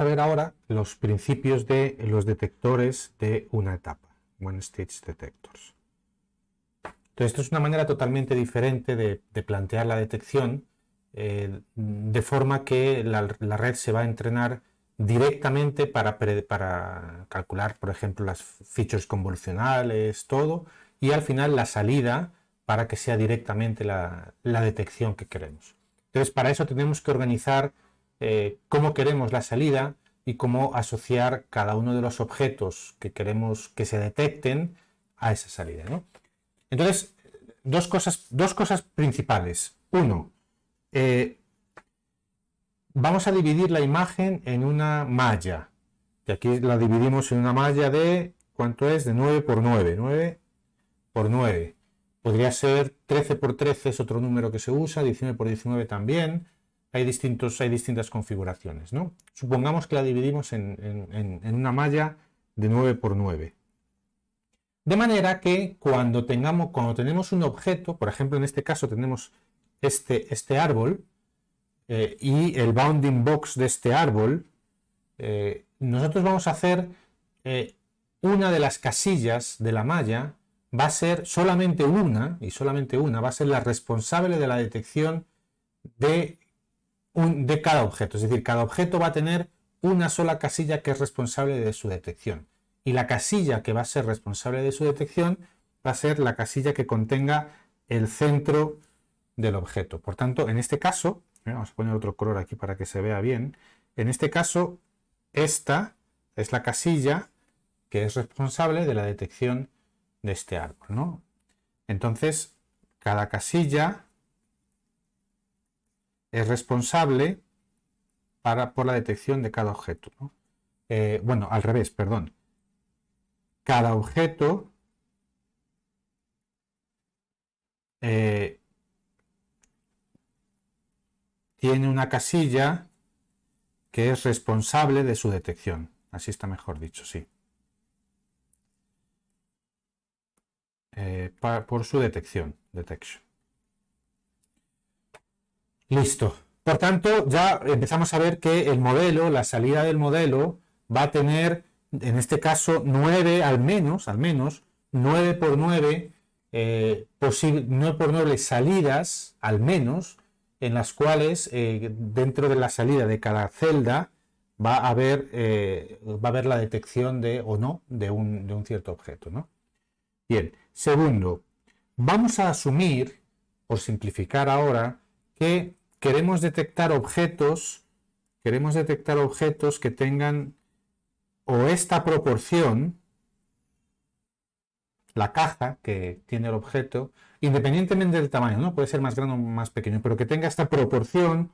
a ver ahora los principios de los detectores de una etapa, One Stage Detectors. Entonces, esto es una manera totalmente diferente de, plantear la detección, eh, de forma que la, red se va a entrenar directamente para, calcular, por ejemplo, las features convolucionales, todo, y al final la salida para que sea directamente la, la detección que queremos. Entonces, para eso tenemos que organizar eh, cómo queremos la salida y cómo asociar cada uno de los objetos que queremos que se detecten a esa salida. Entonces, dos cosas, dos cosas principales. Uno, eh, vamos a dividir la imagen en una malla. Y aquí la dividimos en una malla de, ¿cuánto es? De 9 por 9. 9 por 9. Podría ser 13 por 13 es otro número que se usa, 19 por 19 también hay, distintos, hay distintas configuraciones. ¿no? Supongamos que la dividimos en, una malla de 9 por 9. De manera que cuando, tengamos, cuando tenemos un objeto, por ejemplo en este caso tenemos este, este árbol eh, y el bounding box de este árbol, eh, nosotros vamos a hacer eh, una de las casillas de la malla, va a ser solamente una, y solamente una, va a ser la responsable de la detección de de cada objeto. Es decir, cada objeto va a tener una sola casilla que es responsable de su detección. Y la casilla que va a ser responsable de su detección va a ser la casilla que contenga el centro del objeto. Por tanto, en este caso, eh, vamos a poner otro color aquí para que se vea bien, en este caso, esta es la casilla que es responsable de la detección de este árbol. ¿no? Entonces, cada casilla es responsable para, por la detección de cada objeto. Eh, bueno, al revés, perdón. Cada objeto eh, tiene una casilla que es responsable de su detección. Así está mejor dicho, sí. Eh, por su detección, detection. Listo. Por tanto, ya empezamos a ver que el modelo, la salida del modelo, va a tener, en este caso, 9 al menos, al menos, 9 por 9, eh, por 9 salidas, al menos, en las cuales eh, dentro de la salida de cada celda va a haber, eh, va a haber la detección de o no de un, cierto objeto. Bien, segundo, vamos a asumir, por simplificar ahora, que queremos detectar objetos, queremos detectar objetos que tengan o esta proporción, la caja que tiene el objeto, independientemente del tamaño, ¿no? Puede ser más grande o más pequeño, pero que tenga esta proporción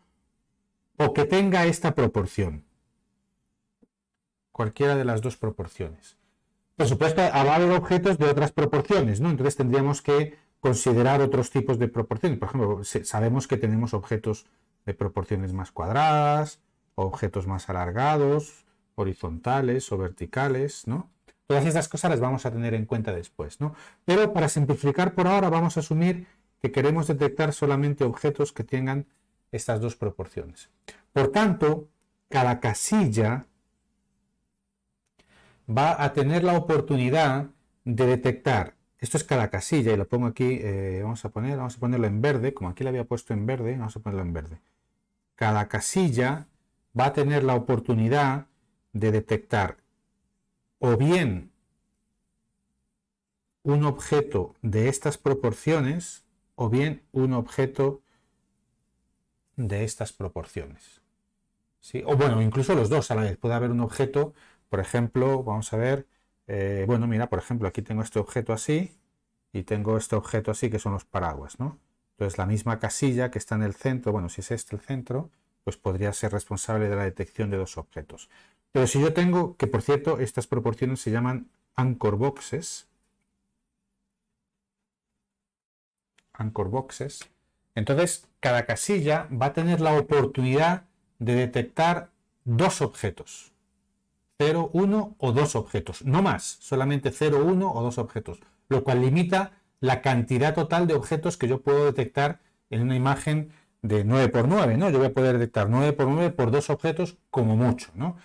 o que tenga esta proporción. Cualquiera de las dos proporciones. Por supuesto, habrá objetos de otras proporciones, ¿no? Entonces tendríamos que considerar otros tipos de proporciones. Por ejemplo, sabemos que tenemos objetos de proporciones más cuadradas, objetos más alargados, horizontales o verticales, ¿no? Todas estas cosas las vamos a tener en cuenta después, ¿no? Pero para simplificar por ahora vamos a asumir que queremos detectar solamente objetos que tengan estas dos proporciones. Por tanto, cada casilla va a tener la oportunidad de detectar esto es cada casilla y lo pongo aquí, eh, vamos a poner, vamos a ponerlo en verde, como aquí le había puesto en verde, vamos a ponerlo en verde. Cada casilla va a tener la oportunidad de detectar o bien un objeto de estas proporciones o bien un objeto de estas proporciones. ¿Sí? O bueno, incluso los dos a la vez. Puede haber un objeto, por ejemplo, vamos a ver, eh, bueno, mira, por ejemplo, aquí tengo este objeto así y tengo este objeto así que son los paraguas, ¿no? Entonces la misma casilla que está en el centro, bueno, si es este el centro, pues podría ser responsable de la detección de dos objetos. Pero si yo tengo, que por cierto, estas proporciones se llaman anchor boxes, anchor boxes, entonces cada casilla va a tener la oportunidad de detectar dos objetos. 0, 1 o dos objetos, no más, solamente 0, 1 o dos objetos, lo cual limita la cantidad total de objetos que yo puedo detectar en una imagen de 9 por ¿no? Yo voy a poder detectar 9 por 9 por dos objetos como mucho, ¿no?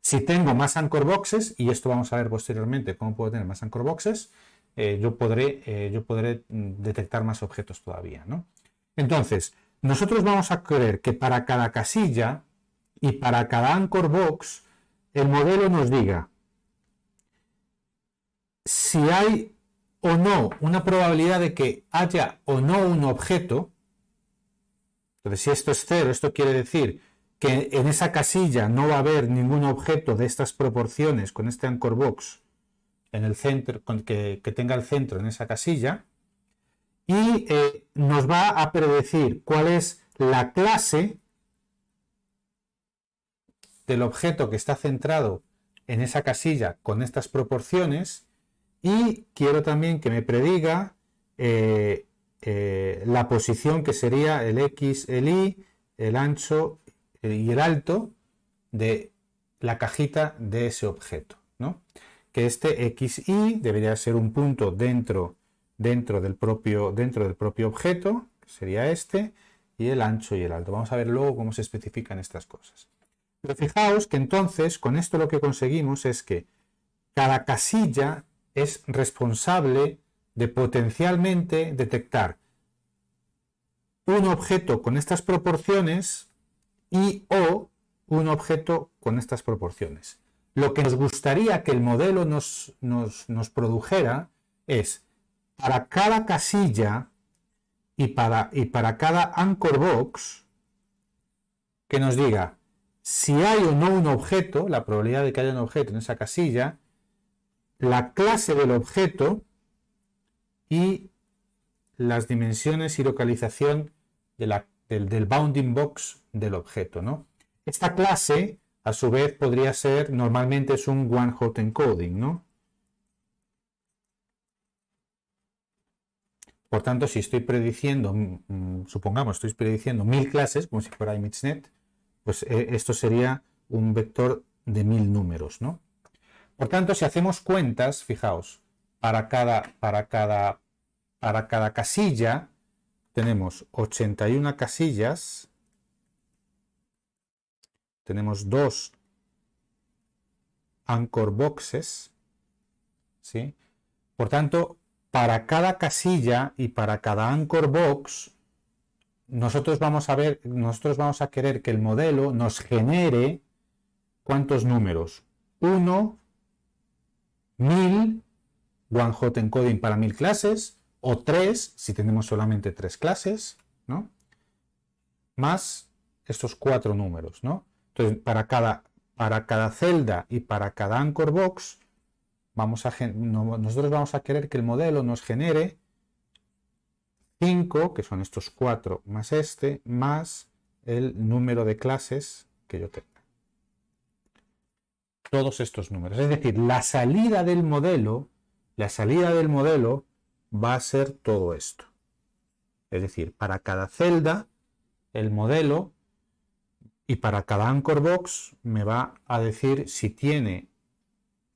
Si tengo más anchor boxes, y esto vamos a ver posteriormente cómo puedo tener más anchor boxes, eh, yo, podré, eh, yo podré mm, detectar más objetos todavía, ¿no? Entonces, nosotros vamos a creer que para cada casilla y para cada anchor box el modelo nos diga si hay o no una probabilidad de que haya o no un objeto, entonces si esto es cero, esto quiere decir que en esa casilla no va a haber ningún objeto de estas proporciones con este anchor box en el centro, que, tenga el centro en esa casilla, y eh, nos va a predecir cuál es la clase del objeto que está centrado en esa casilla con estas proporciones y quiero también que me prediga eh, eh, la posición que sería el X, el Y, el ancho eh, y el alto de la cajita de ese objeto. ¿no? Que este x y debería ser un punto dentro, dentro, del propio, dentro del propio objeto, que sería este, y el ancho y el alto. Vamos a ver luego cómo se especifican estas cosas. Pero fijaos que entonces con esto lo que conseguimos es que cada casilla es responsable de potencialmente detectar un objeto con estas proporciones y o un objeto con estas proporciones. Lo que nos gustaría que el modelo nos, produjera es para cada casilla y para, y para cada anchor box que nos diga si hay o no un objeto, la probabilidad de que haya un objeto en esa casilla, la clase del objeto y las dimensiones y localización del, bounding box del objeto. ¿no? Esta clase, a su vez, podría ser, normalmente es un one-hot encoding. ¿no? Por tanto, si estoy prediciendo, mm, mm, supongamos, estoy prediciendo mil clases, como si fuera ImageNet, pues eh, esto sería un vector de mil números, ¿no? Por tanto, si hacemos cuentas, fijaos, para cada, para cada, para cada casilla tenemos 81 casillas, tenemos dos anchor boxes, ¿sí? Por tanto, para cada casilla y para cada anchor box nosotros vamos a ver, nosotros vamos a querer que el modelo nos genere cuántos números. 1, 1000, one hot encoding para 1000 clases, o 3, si tenemos solamente 3 clases, Más estos cuatro números, ¿no? Entonces, para cada, para cada celda y para cada anchor box, vamos a, nosotros vamos a querer que el modelo nos genere que son estos 4 más este, más el número de clases que yo tenga. Todos estos números. Es decir, la salida del modelo, la salida del modelo va a ser todo esto. Es decir, para cada celda, el modelo y para cada anchor box me va a decir si tiene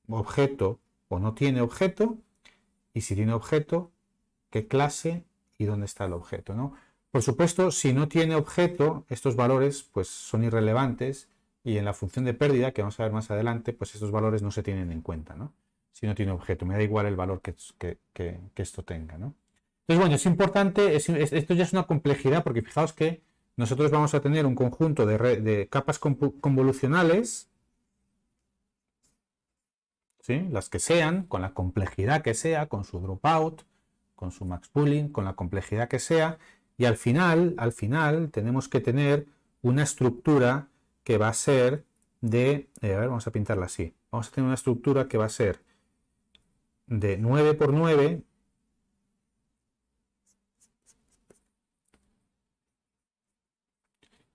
objeto o no tiene objeto y si tiene objeto, qué clase y dónde está el objeto. ¿no? Por supuesto, si no tiene objeto, estos valores pues, son irrelevantes y en la función de pérdida, que vamos a ver más adelante, pues estos valores no se tienen en cuenta. Si no tiene objeto, me da igual el valor que, esto tenga. ¿no? Entonces, bueno, es importante, esto ya es una complejidad, porque fijaos que nosotros vamos a tener un conjunto de, de capas convolucionales, ¿sí? las que sean, con la complejidad que sea, con su dropout, con su max pooling, con la complejidad que sea, y al final, al final tenemos que tener una estructura que va a ser de, eh, a ver, vamos a pintarla así, vamos a tener una estructura que va a ser de 9 por 9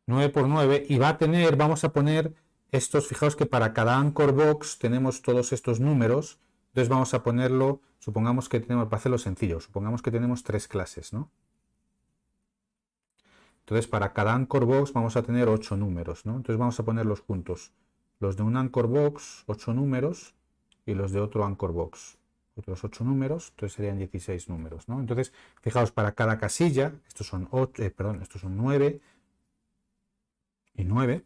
9 por 9 y va a tener, vamos a poner estos, fijaos que para cada anchor box tenemos todos estos números, entonces vamos a ponerlo, supongamos que tenemos, para hacerlo sencillo, supongamos que tenemos tres clases, ¿no? Entonces para cada anchor box vamos a tener ocho números, ¿no? Entonces vamos a ponerlos juntos. Los de un anchor box, ocho números, y los de otro anchor box, otros ocho números, entonces serían 16 números, ¿no? Entonces, fijaos, para cada casilla, estos son ocho, eh, perdón, estos son nueve y nueve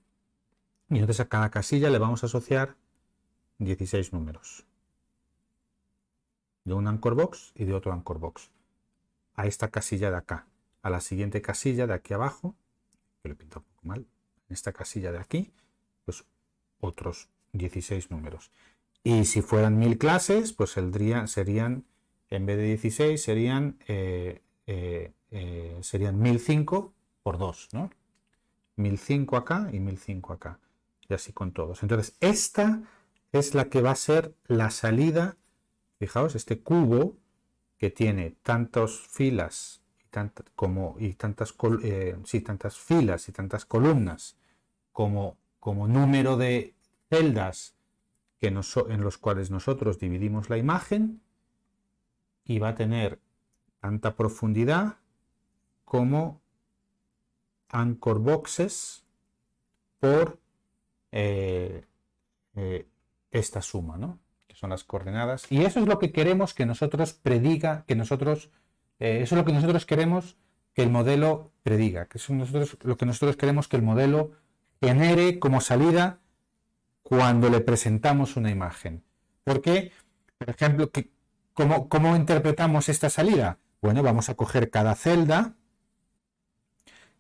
y entonces a cada casilla le vamos a asociar 16 números de un anchor box y de otro anchor box a esta casilla de acá, a la siguiente casilla de aquí abajo, que lo he un poco mal, en esta casilla de aquí, pues otros 16 números. Y si fueran mil clases, pues serían, serían en vez de 16, serían, eh, eh, eh, serían 1005 por 2, ¿no? 1005 acá y 1005 acá, y así con todos. Entonces, esta es la que va a ser la salida Fijaos, este cubo que tiene tantas filas y, tantas, eh, tantas filas y tantas columnas como, como número de celdas que en los cuales nosotros dividimos la imagen y va a tener tanta profundidad como anchor boxes por eh, eh, esta suma, ¿no? son las coordenadas. Y eso es lo que queremos que nosotros prediga, que nosotros, eh, eso es lo que nosotros queremos que el modelo prediga, que es nosotros, lo que nosotros queremos que el modelo genere como salida cuando le presentamos una imagen. ¿Por qué? Por ejemplo, que, ¿cómo, ¿cómo interpretamos esta salida? Bueno, vamos a coger cada celda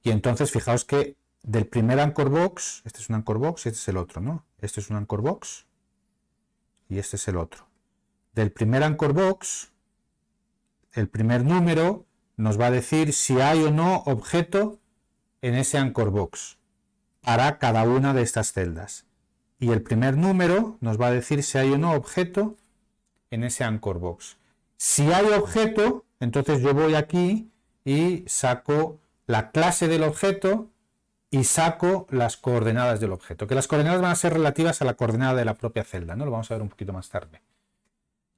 y entonces fijaos que del primer anchor box, este es un anchor box y este es el otro, ¿no? Este es un anchor box y este es el otro. Del primer anchor box, el primer número nos va a decir si hay o no objeto en ese anchor box para cada una de estas celdas. Y el primer número nos va a decir si hay o no objeto en ese anchor box. Si hay objeto, entonces yo voy aquí y saco la clase del objeto y saco las coordenadas del objeto, que las coordenadas van a ser relativas a la coordenada de la propia celda, ¿no? Lo vamos a ver un poquito más tarde.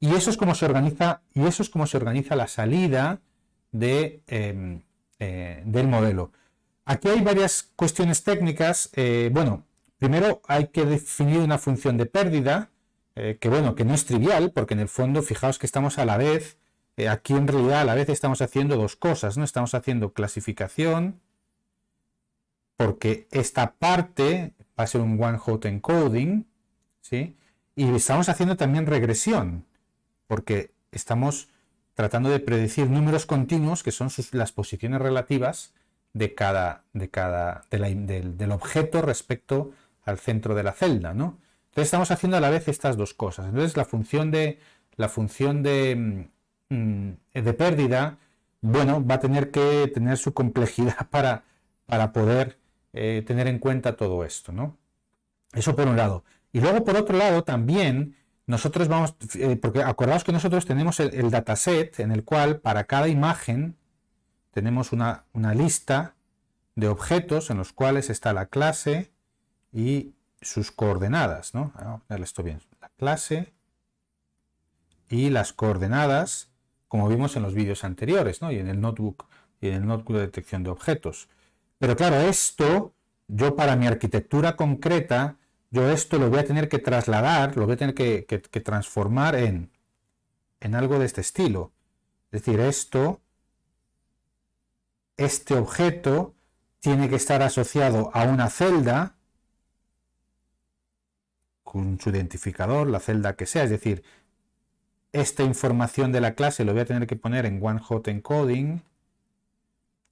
Y eso es como se organiza, y eso es cómo se organiza la salida de, em, eh, del modelo. Aquí hay varias cuestiones técnicas. Eh, bueno, primero hay que definir una función de pérdida, eh, que bueno, que no es trivial, porque en el fondo, fijaos que estamos a la vez, aquí en realidad a la vez estamos haciendo dos cosas, ¿no? Estamos haciendo clasificación, porque esta parte va a ser un one-hot encoding, ¿sí? Y estamos haciendo también regresión, porque estamos tratando de predecir números continuos que son las posiciones relativas de cada, de cada del objeto respecto al centro de la celda, ¿no? Entonces estamos haciendo a la vez estas dos cosas. Entonces la función de la función de, mm, de pérdida, bueno, va a tener que tener su complejidad para, para poder eh, tener en cuenta todo esto, ¿no? Eso por un lado. Y luego por otro lado también nosotros vamos, eh, porque acordaos que nosotros tenemos el, dataset en el cual para cada imagen tenemos una, una lista de objetos en los cuales está la clase y sus coordenadas, ¿no? Ah, esto bien. La clase y las coordenadas, como vimos en los vídeos anteriores, ¿no? Y en el notebook y en el notebook de detección de objetos. Pero claro, esto, yo para mi arquitectura concreta, yo esto lo voy a tener que trasladar, lo voy a tener que, transformar en, en algo de este estilo. Es decir, esto, este objeto tiene que estar asociado a una celda con su identificador, la celda que sea. Es decir, esta información de la clase lo voy a tener que poner en one hot encoding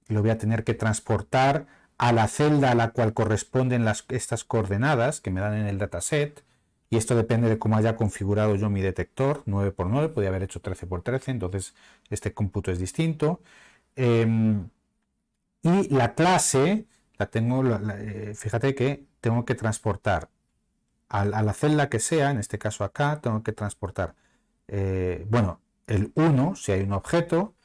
lo voy a tener que transportar a la celda a la cual corresponden las, estas coordenadas que me dan en el dataset. Y esto depende de cómo haya configurado yo mi detector, 9x9, podría haber hecho 13x13, entonces este cómputo es distinto. Em, y la clase, la tengo, eh, fíjate que tengo que transportar a, la celda que sea, en este caso acá, tengo que transportar, eh, bueno, el 1 si hay un objeto,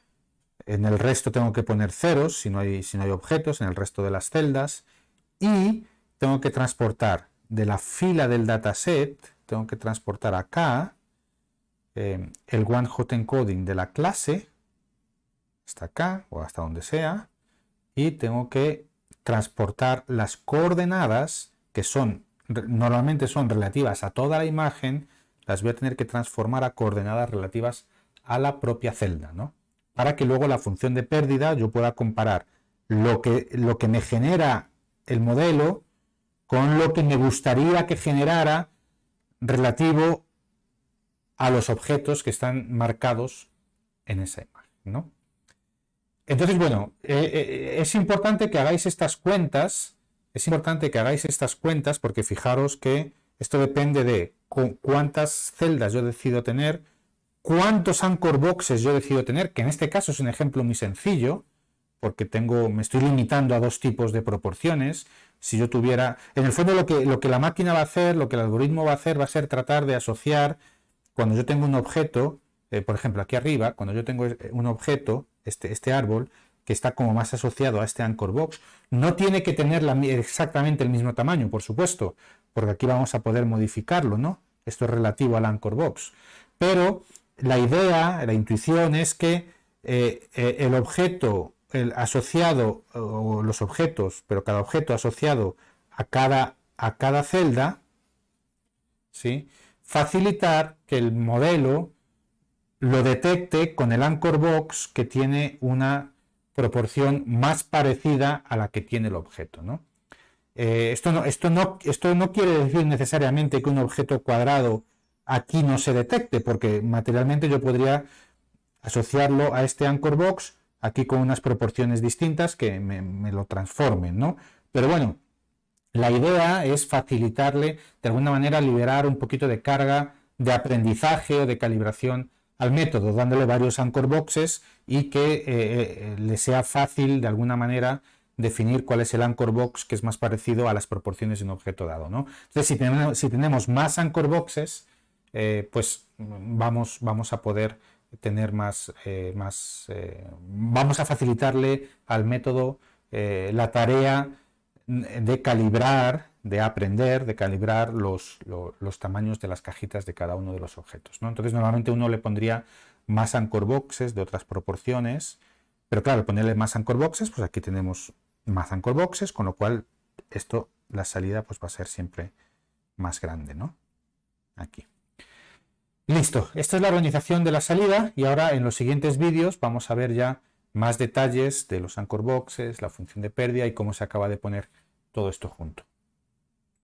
en el resto tengo que poner ceros si no hay, objetos, en el resto de las celdas. Y tengo que transportar de la fila del dataset, tengo que transportar acá em, el one hot encoding de la clase, hasta acá o hasta donde sea, y tengo que transportar las coordenadas que son normalmente son relativas a toda la imagen, las voy a tener que transformar a coordenadas relativas a la propia celda, ¿no? para que luego la función de pérdida yo pueda comparar lo que, lo que me genera el modelo con lo que me gustaría que generara relativo a los objetos que están marcados en esa imagen. ¿no? Entonces, bueno, eh, eh, es importante que hagáis estas cuentas, es importante que hagáis estas cuentas porque fijaros que esto depende de cuántas celdas yo decido tener, cuántos anchor boxes yo decido tener, que en este caso es un ejemplo muy sencillo, porque tengo, me estoy limitando a dos tipos de proporciones. Si yo tuviera, en el fondo lo que, lo que la máquina va a hacer, lo que el algoritmo va a hacer, va a ser tratar de asociar, cuando yo tengo un objeto, eh, por ejemplo, aquí arriba, cuando yo tengo eh, un objeto, este, este árbol, que está como más asociado a este anchor box, no tiene que tener exactamente el mismo tamaño, por supuesto, porque aquí vamos a poder modificarlo, ¿no? Esto es relativo al anchor box. Pero la idea, la intuición es que eh, eh, el objeto el asociado, o los objetos, pero cada objeto asociado a cada, a cada celda, ¿sí? facilitar que el modelo lo detecte con el anchor box que tiene una proporción más parecida a la que tiene el objeto. ¿no? Eh, esto, no, esto, no, esto no quiere decir necesariamente que un objeto cuadrado aquí no se detecte, porque materialmente yo podría asociarlo a este anchor box aquí con unas proporciones distintas que me, lo transformen, ¿no? Pero bueno, la idea es facilitarle, de alguna manera, liberar un poquito de carga de aprendizaje o de calibración al método, dándole varios anchor boxes y que eh, eh, le sea fácil, de alguna manera, definir cuál es el anchor box que es más parecido a las proporciones de un objeto dado. ¿no? Entonces, si si tenemos más anchor boxes, eh, pues vamos, vamos a poder tener más, eh, más eh, vamos a facilitarle al método la tarea de calibrar, de aprender, de calibrar los, los, tamaños de las cajitas de cada uno de los objetos. ¿no? Entonces, normalmente uno le pondría más anchor boxes de otras proporciones, pero claro, ponerle más anchor boxes, pues aquí tenemos más anchor boxes, con lo cual esto, la salida, pues va a ser siempre más grande, ¿no? Aquí. Listo, esta es la organización de la salida y ahora en los siguientes vídeos vamos a ver ya más detalles de los anchor boxes, la función de pérdida y cómo se acaba de poner todo esto junto.